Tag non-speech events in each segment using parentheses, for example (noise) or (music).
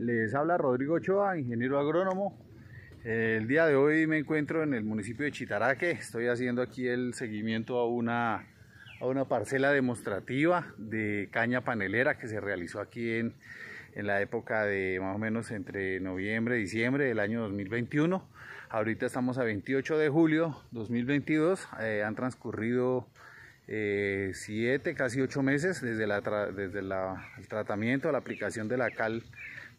Les habla Rodrigo Choa, ingeniero agrónomo. El día de hoy me encuentro en el municipio de Chitaraque. Estoy haciendo aquí el seguimiento a una, a una parcela demostrativa de caña panelera que se realizó aquí en, en la época de más o menos entre noviembre y diciembre del año 2021. Ahorita estamos a 28 de julio 2022. Eh, han transcurrido eh, siete, casi ocho meses desde, la desde el tratamiento, la aplicación de la cal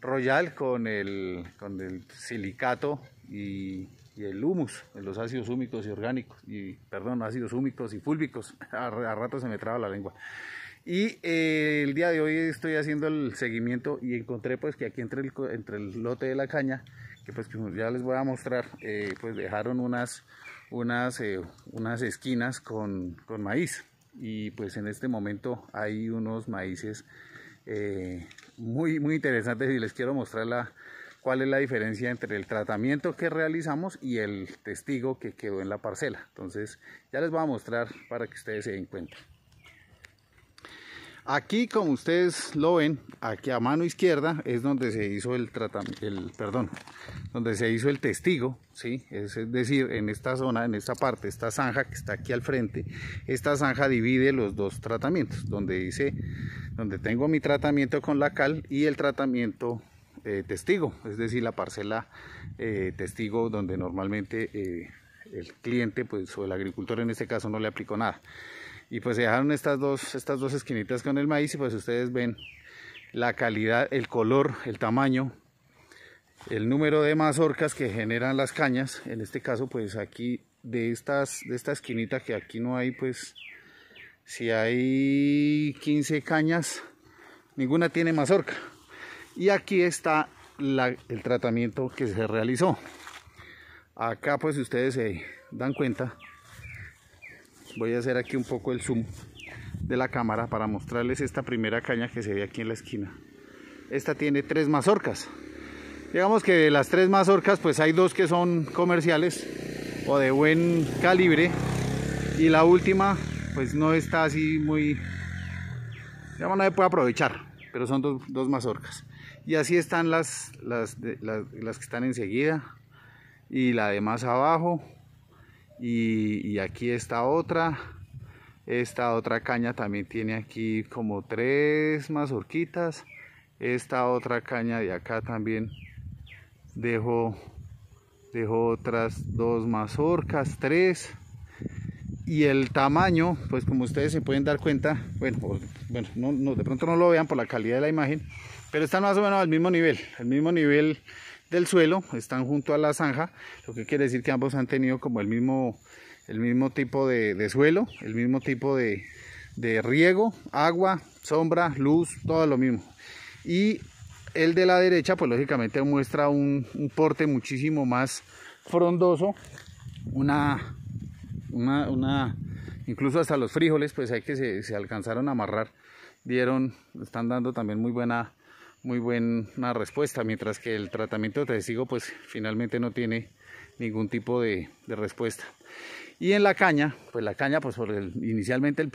royal con el, con el silicato y, el humus, los ácidos húmicos y orgánicos, y, perdón, ácidos húmicos y fúlbicos, (laughs) a, ratos rato se me traba la lengua. Y eh, el día de hoy estoy haciendo el seguimiento y encontré pues que aquí entre el, entre el lote de la caña, que pues ya les voy a mostrar, eh, pues dejaron unas, unas, eh, unas esquinas con, con maíz y pues en este momento hay unos maíces eh, muy, muy interesantes y les quiero mostrar la, cuál es la diferencia entre el tratamiento que realizamos y el testigo que quedó en la parcela. Entonces ya les voy a mostrar para que ustedes se den cuenta. Aquí, como ustedes lo ven, aquí a mano izquierda es donde se hizo el tratamiento, perdón, donde se hizo el testigo, Es decir, en esta zona, en esta parte, esta zanja que está aquí al frente, esta zanja divide los dos tratamientos, donde dice, donde tengo mi tratamiento con la cal y el tratamiento eh, testigo, es decir, la parcela eh, testigo donde normalmente eh, el cliente pues, o el agricultor en este caso no le aplicó nada y pues se dejaron estas dos, estas dos esquinitas con el maíz y pues ustedes ven la calidad, el color, el tamaño, el número de mazorcas que generan las cañas. En este caso pues aquí de, estas, de esta esquinita que aquí no hay pues si hay 15 cañas ninguna tiene mazorca. Y aquí está el tratamiento que se realizó. Acá pues ustedes se dan cuenta voy a hacer aquí un poco el zoom de la cámara para mostrarles esta primera caña que se ve aquí en la esquina esta tiene tres mazorcas digamos que de las tres mazorcas pues hay dos que son comerciales o de buen calibre y la última pues no está así muy ya no se puede aprovechar pero son dos, mazorcas y así están las, las, las que están enseguida y la de más abajo y, aquí está otra esta otra caña también tiene aquí como tres mazorquitas esta otra caña de acá también dejo otras dos mazorcas tres y el tamaño pues como ustedes se pueden dar cuenta bueno bueno de pronto no lo vean por la calidad de la imagen pero están más o menos al mismo nivel el mismo nivel del suelo, están junto a la zanja, lo que quiere decir que ambos han tenido como el mismo, el mismo tipo de, suelo, el mismo tipo de, riego, agua, sombra, luz, todo lo mismo. Y el de la derecha, pues lógicamente muestra un, porte muchísimo más frondoso, una, una, una, incluso hasta los frijoles, pues hay que se, se alcanzaron a amarrar, dieron, están dando también muy buena muy buena respuesta, mientras que el tratamiento de testigo pues finalmente no tiene ningún tipo de, de respuesta. Y en la caña, pues la caña, pues el, inicialmente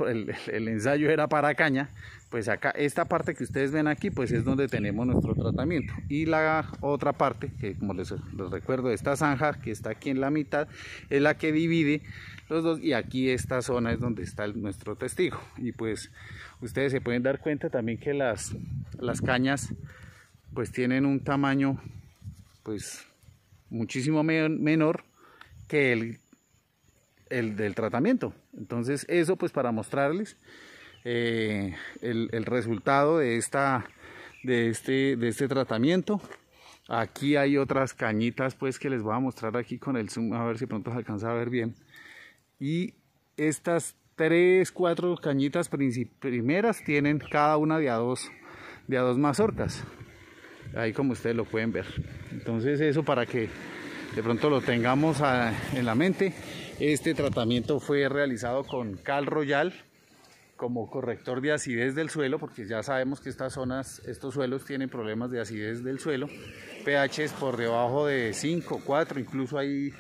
el, ensayo era para caña, pues acá esta parte que ustedes ven aquí, pues es donde tenemos nuestro tratamiento. Y la otra parte, que como les, recuerdo, esta zanja que está aquí en la mitad, es la que divide los dos y aquí esta zona es donde está nuestro testigo y pues ustedes se pueden dar cuenta también que las, las cañas pues tienen un tamaño pues muchísimo menor que el el del tratamiento. Entonces eso pues para mostrarles eh, el, resultado de, esta, de, este, de este tratamiento. Aquí hay otras cañitas pues que les voy a mostrar aquí con el zoom, a ver si pronto se alcanza a ver bien. Y estas tres, cuatro cañitas primeras tienen cada una de a dos, de a dos mazorcas. Ahí como ustedes lo pueden ver. Entonces eso para que de pronto lo tengamos en la mente. Este tratamiento fue realizado con cal royal como corrector de acidez del suelo, porque ya sabemos que estas zonas, estos suelos tienen problemas de acidez del suelo, es por debajo de 5, 4, incluso hay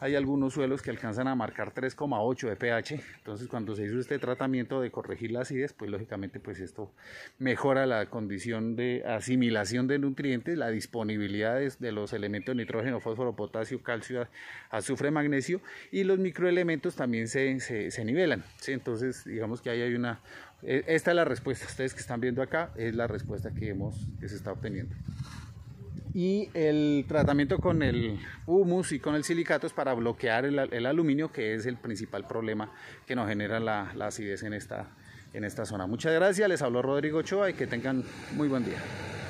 hay algunos suelos que alcanzan a marcar 3,8 de pH. Entonces, cuando se hizo este tratamiento de corregir la acidez, pues lógicamente pues esto mejora la condición de asimilación de nutrientes, la disponibilidad de los elementos nitrógeno, fósforo, potasio, calcio, azufre, magnesio y los microelementos también se, nivelan. Entonces, digamos que ahí hay una... Eh, esta es la respuesta, ustedes que están viendo acá, es la respuesta que, hemos, que se está obteniendo y el tratamiento con el humus y con el silicato es para bloquear el, aluminio que es el principal problema que nos genera la, acidez en esta, en esta zona. Muchas gracias, les habló Rodrigo Choa y que tengan muy buen día.